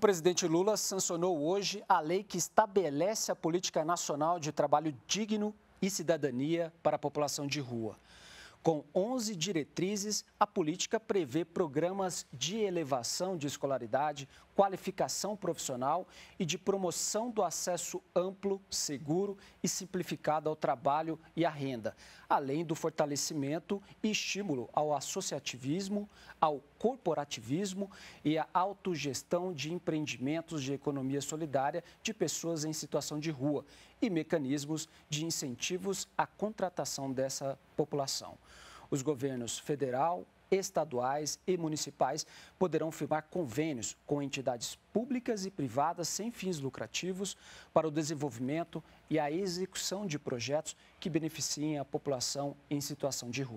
O presidente Lula sancionou hoje a lei que estabelece a política nacional de trabalho digno e cidadania para a população de rua. Com 11 diretrizes, a política prevê programas de elevação de escolaridade, qualificação profissional e de promoção do acesso amplo, seguro e simplificado ao trabalho e à renda, além do fortalecimento e estímulo ao associativismo, ao corporativismo e à autogestão de empreendimentos de economia solidária de pessoas em situação de rua e mecanismos de incentivos à contratação dessa população. Os governos federal, estaduais e municipais poderão firmar convênios com entidades públicas e privadas sem fins lucrativos para o desenvolvimento e a execução de projetos que beneficiem a população em situação de rua.